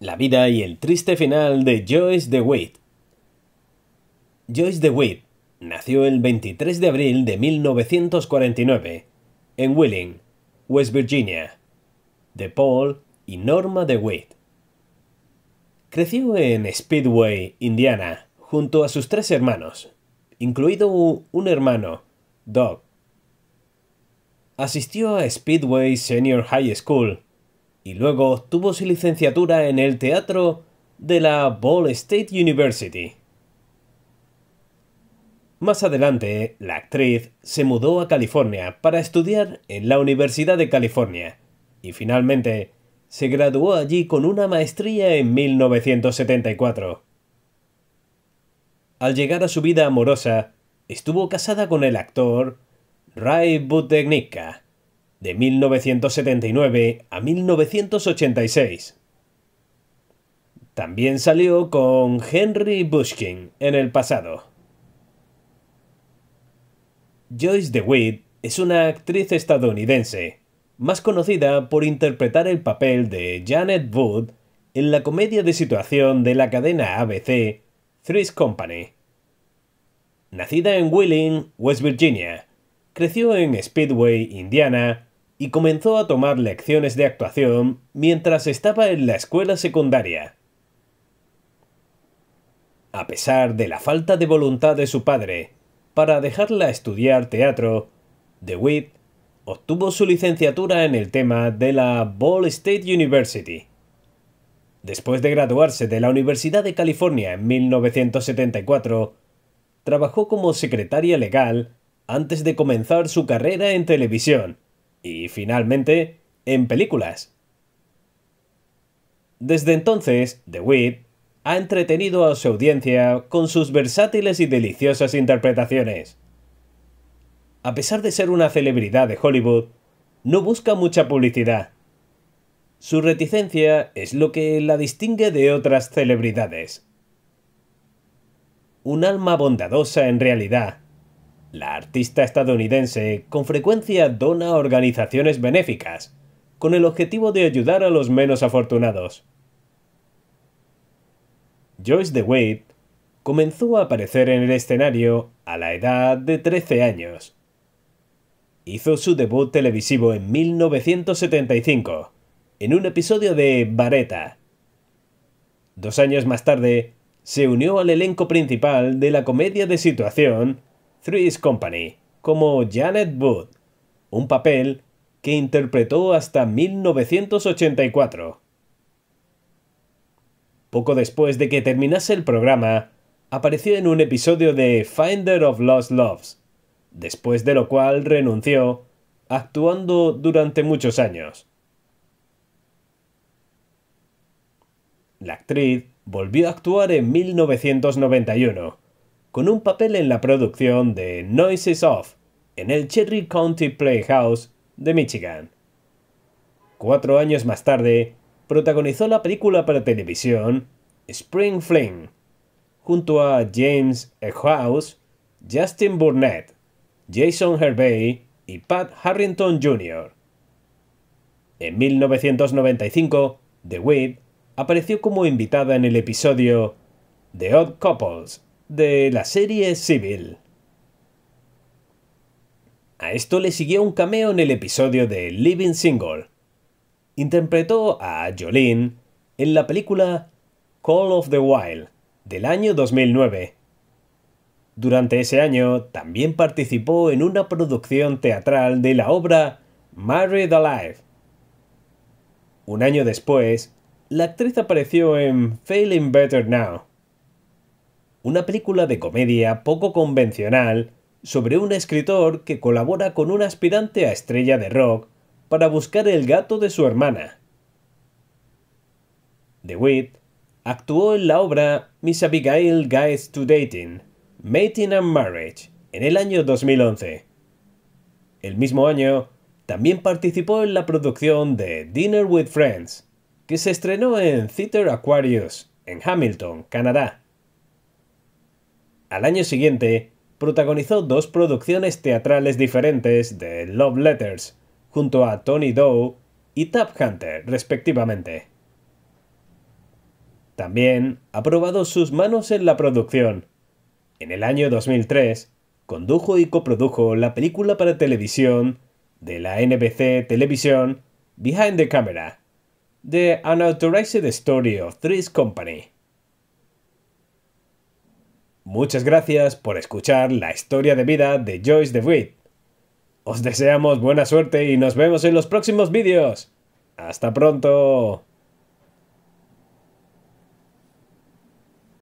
La vida y el triste final de Joyce DeWitt. Joyce DeWitt nació el 23 de abril de 1949 en Wheeling, West Virginia, de Paul y Norma DeWitt. Creció en Speedway, Indiana, junto a sus tres hermanos, incluido un hermano, Doug. Asistió a Speedway Senior High School y luego obtuvo su licenciatura en el teatro de la Ball State University. Más adelante, la actriz se mudó a California para estudiar en la Universidad de California y finalmente se graduó allí con una maestría en 1974. Al llegar a su vida amorosa, estuvo casada con el actor Ray Butegnica de 1979 a 1986. También salió con Henry Bushkin en el pasado. Joyce DeWitt es una actriz estadounidense, más conocida por interpretar el papel de Janet Wood en la comedia de situación de la cadena ABC Three's Company. Nacida en Wheeling, West Virginia, creció en Speedway, Indiana, y comenzó a tomar lecciones de actuación mientras estaba en la escuela secundaria. A pesar de la falta de voluntad de su padre para dejarla estudiar teatro, DeWitt obtuvo su licenciatura en el tema de la Ball State University. Después de graduarse de la Universidad de California en 1974, trabajó como secretaria legal antes de comenzar su carrera en televisión y finalmente, en películas. Desde entonces, The Whip ha entretenido a su audiencia con sus versátiles y deliciosas interpretaciones. A pesar de ser una celebridad de Hollywood, no busca mucha publicidad. Su reticencia es lo que la distingue de otras celebridades. Un alma bondadosa en realidad, la artista estadounidense con frecuencia dona a organizaciones benéficas, con el objetivo de ayudar a los menos afortunados. Joyce DeWitt comenzó a aparecer en el escenario a la edad de 13 años. Hizo su debut televisivo en 1975, en un episodio de Vareta. Dos años más tarde, se unió al elenco principal de la comedia de situación Three's Company como Janet Booth, un papel que interpretó hasta 1984. Poco después de que terminase el programa, apareció en un episodio de Finder of Lost Loves, después de lo cual renunció, actuando durante muchos años. La actriz volvió a actuar en 1991 con un papel en la producción de Noises Off en el Cherry County Playhouse de Michigan. Cuatro años más tarde, protagonizó la película para televisión Spring Fling, junto a James e. House, Justin Burnett, Jason Hervey y Pat Harrington Jr. En 1995, The apareció como invitada en el episodio The Odd Couples, de la serie Civil. A esto le siguió un cameo en el episodio de Living Single. Interpretó a Jolene en la película Call of the Wild del año 2009. Durante ese año también participó en una producción teatral de la obra Married Alive. Un año después, la actriz apareció en Failing Better Now, una película de comedia poco convencional sobre un escritor que colabora con un aspirante a estrella de rock para buscar el gato de su hermana. DeWitt actuó en la obra Miss Abigail Guides to Dating, Mating and Marriage en el año 2011. El mismo año, también participó en la producción de Dinner with Friends, que se estrenó en Theatre Aquarius, en Hamilton, Canadá. Al año siguiente, protagonizó dos producciones teatrales diferentes de Love Letters, junto a Tony Doe y Tap Hunter, respectivamente. También ha probado sus manos en la producción. En el año 2003, condujo y coprodujo la película para televisión de la NBC Televisión Behind the Camera, The Unauthorized Story of Three's Company. Muchas gracias por escuchar la historia de vida de Joyce DeWitt. Os deseamos buena suerte y nos vemos en los próximos vídeos. ¡Hasta pronto!